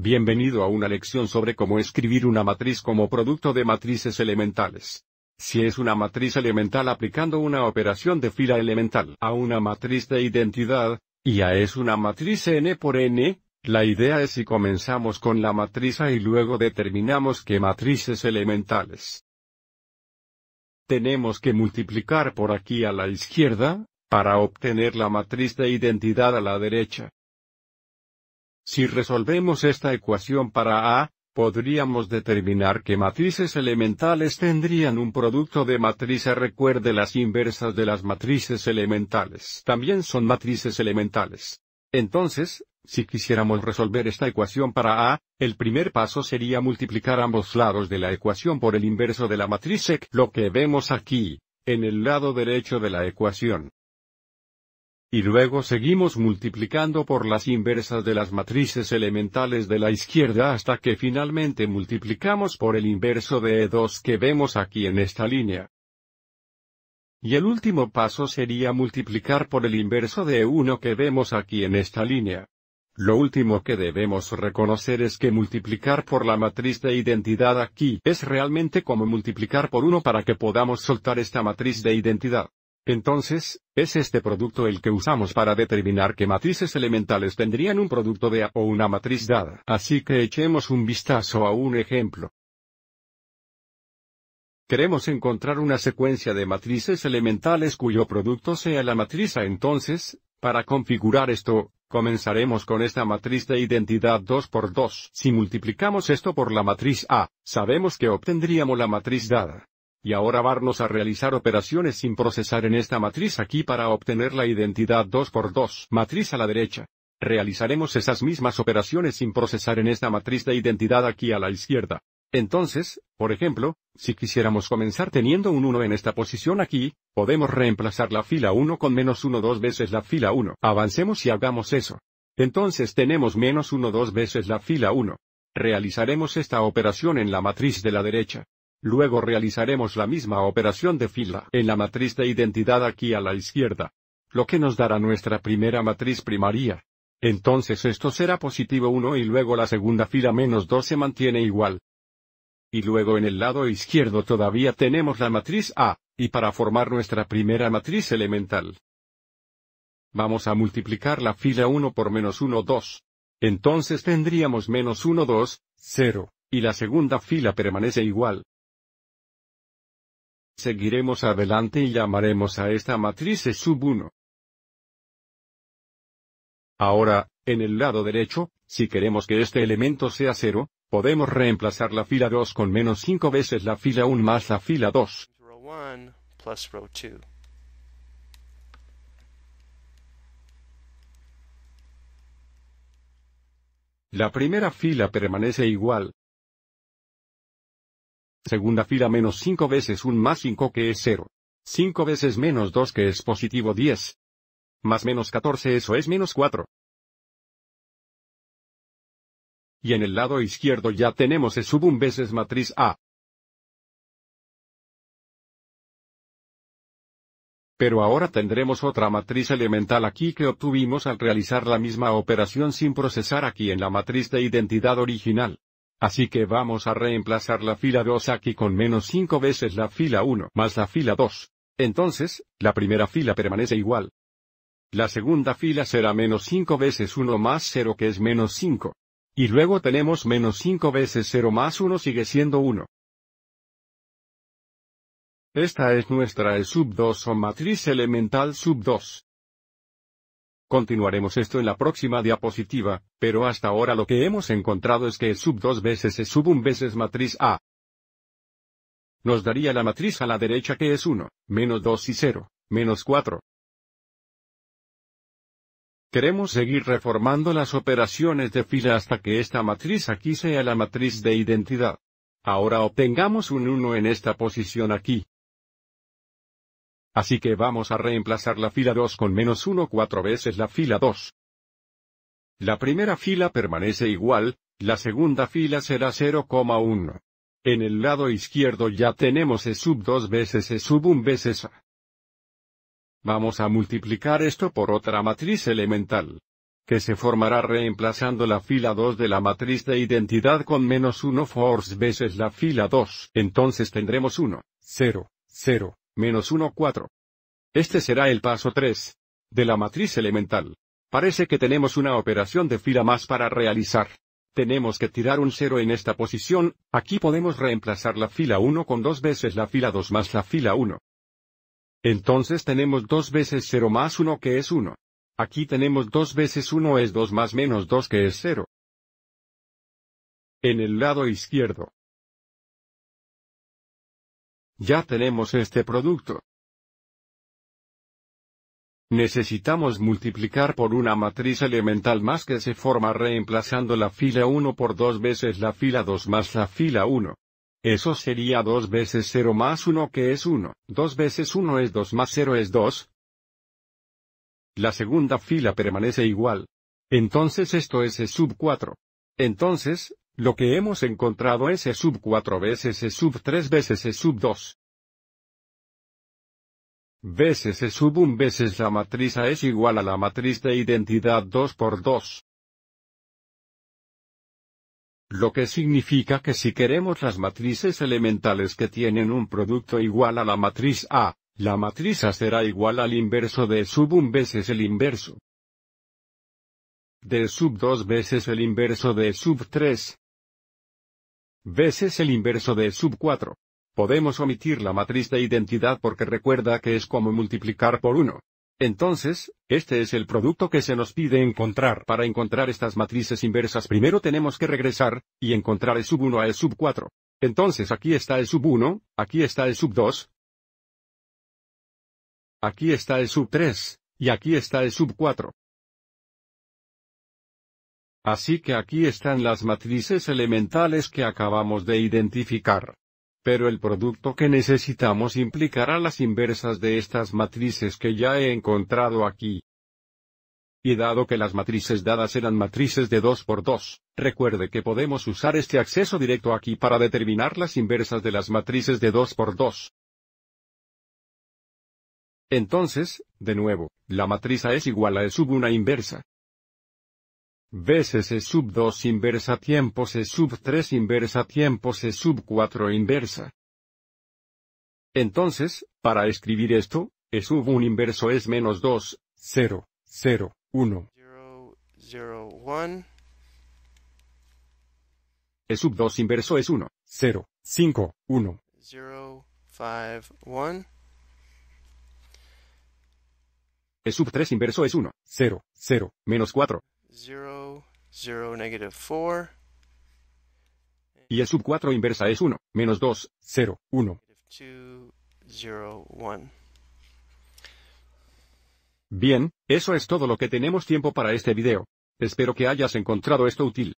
Bienvenido a una lección sobre cómo escribir una matriz como producto de matrices elementales. Si es una matriz elemental aplicando una operación de fila elemental a una matriz de identidad, y A es una matriz n por n, la idea es si comenzamos con la matriz A y luego determinamos qué matrices elementales tenemos que multiplicar por aquí a la izquierda, para obtener la matriz de identidad a la derecha. Si resolvemos esta ecuación para A, podríamos determinar que matrices elementales tendrían un producto de matriz Recuerde las inversas de las matrices elementales también son matrices elementales. Entonces, si quisiéramos resolver esta ecuación para A, el primer paso sería multiplicar ambos lados de la ecuación por el inverso de la matriz EC. Lo que vemos aquí, en el lado derecho de la ecuación, y luego seguimos multiplicando por las inversas de las matrices elementales de la izquierda hasta que finalmente multiplicamos por el inverso de E2 que vemos aquí en esta línea. Y el último paso sería multiplicar por el inverso de E1 que vemos aquí en esta línea. Lo último que debemos reconocer es que multiplicar por la matriz de identidad aquí es realmente como multiplicar por 1 para que podamos soltar esta matriz de identidad. Entonces, es este producto el que usamos para determinar qué matrices elementales tendrían un producto de A o una matriz dada. Así que echemos un vistazo a un ejemplo. Queremos encontrar una secuencia de matrices elementales cuyo producto sea la matriz A entonces, para configurar esto, comenzaremos con esta matriz de identidad 2 por 2. Si multiplicamos esto por la matriz A, sabemos que obtendríamos la matriz dada y ahora vamos a realizar operaciones sin procesar en esta matriz aquí para obtener la identidad 2 por 2 matriz a la derecha. Realizaremos esas mismas operaciones sin procesar en esta matriz de identidad aquí a la izquierda. Entonces, por ejemplo, si quisiéramos comenzar teniendo un 1 en esta posición aquí, podemos reemplazar la fila 1 con menos 1 dos veces la fila 1. Avancemos y hagamos eso. Entonces tenemos menos 1 dos veces la fila 1. Realizaremos esta operación en la matriz de la derecha. Luego realizaremos la misma operación de fila en la matriz de identidad aquí a la izquierda, lo que nos dará nuestra primera matriz primaria. Entonces esto será positivo 1 y luego la segunda fila menos 2 se mantiene igual. Y luego en el lado izquierdo todavía tenemos la matriz A, y para formar nuestra primera matriz elemental. Vamos a multiplicar la fila 1 por menos 1 2. Entonces tendríamos menos 1 2, 0, y la segunda fila permanece igual. Seguiremos adelante y llamaremos a esta matriz sub 1. Ahora, en el lado derecho, si queremos que este elemento sea 0, podemos reemplazar la fila 2 con menos 5 veces la fila 1 más la fila 2. La primera fila permanece igual, segunda fila menos 5 veces 1 más 5 que es 0. 5 veces menos 2 que es positivo 10. Más menos 14 eso es menos 4. Y en el lado izquierdo ya tenemos E sub 1 veces matriz A. Pero ahora tendremos otra matriz elemental aquí que obtuvimos al realizar la misma operación sin procesar aquí en la matriz de identidad original. Así que vamos a reemplazar la fila 2 aquí con menos 5 veces la fila 1 más la fila 2. Entonces, la primera fila permanece igual. La segunda fila será menos 5 veces 1 más 0 que es menos 5. Y luego tenemos menos 5 veces 0 más 1 sigue siendo 1. Esta es nuestra E sub 2 o matriz elemental sub 2. Continuaremos esto en la próxima diapositiva, pero hasta ahora lo que hemos encontrado es que el sub 2 veces es sub 1 veces matriz A. Nos daría la matriz a la derecha que es 1, menos 2 y 0, menos 4. Queremos seguir reformando las operaciones de fila hasta que esta matriz aquí sea la matriz de identidad. Ahora obtengamos un 1 en esta posición aquí. Así que vamos a reemplazar la fila 2 con menos 1 cuatro veces la fila 2. La primera fila permanece igual, la segunda fila será 0,1. En el lado izquierdo ya tenemos E sub 2 veces E sub 1 veces A. Vamos a multiplicar esto por otra matriz elemental, que se formará reemplazando la fila 2 de la matriz de identidad con menos 1 force veces la fila 2. Entonces tendremos 1, 0, 0, menos 1 4. Este será el paso 3. De la matriz elemental. Parece que tenemos una operación de fila más para realizar. Tenemos que tirar un 0 en esta posición, aquí podemos reemplazar la fila 1 con dos veces la fila 2 más la fila 1. Entonces tenemos 2 veces 0 más 1 que es 1. Aquí tenemos 2 veces 1 es 2 más menos 2 que es 0. En el lado izquierdo, ya tenemos este producto. Necesitamos multiplicar por una matriz elemental más que se forma reemplazando la fila 1 por dos veces la fila 2 más la fila 1. Eso sería 2 veces 0 más 1 que es 1, 2 veces 1 es 2 más 0 es 2. La segunda fila permanece igual. Entonces esto es E sub 4. Entonces, lo que hemos encontrado es E sub 4 veces E sub 3 veces E sub 2 veces E sub 1 veces la matriz A es igual a la matriz de identidad 2 por 2. Lo que significa que si queremos las matrices elementales que tienen un producto igual a la matriz A, la matriz A será igual al inverso de E sub 1 veces el inverso de sub 2 veces el inverso de sub 3, es el inverso de sub 4. Podemos omitir la matriz de identidad porque recuerda que es como multiplicar por 1. Entonces, este es el producto que se nos pide encontrar. Para encontrar estas matrices inversas primero tenemos que regresar, y encontrar el sub 1 a E sub 4. Entonces aquí está el sub 1, aquí está el sub 2, aquí está el sub 3, y aquí está el sub 4. Así que aquí están las matrices elementales que acabamos de identificar. Pero el producto que necesitamos implicará las inversas de estas matrices que ya he encontrado aquí. Y dado que las matrices dadas eran matrices de 2 por 2, recuerde que podemos usar este acceso directo aquí para determinar las inversas de las matrices de 2 por 2. Entonces, de nuevo, la matriz A es igual a E sub una inversa veces e sub 2 inversa tiempos e sub 3 inversa tiempos e sub 4 inversa. Entonces, para escribir esto, e sub 1 inverso es menos 2, 0, 0, 1. 0, 1. E sub 2 inverso es 1, 0, 5, 1. 0, 5, 1. E sub 3 inverso es 1, 0, 0, menos 4. 0, 0, negative 4. Y el sub 4 inversa es 1, menos 2, 0, 1. 2, 0, 1. Bien, eso es todo lo que tenemos tiempo para este video. Espero que hayas encontrado esto útil.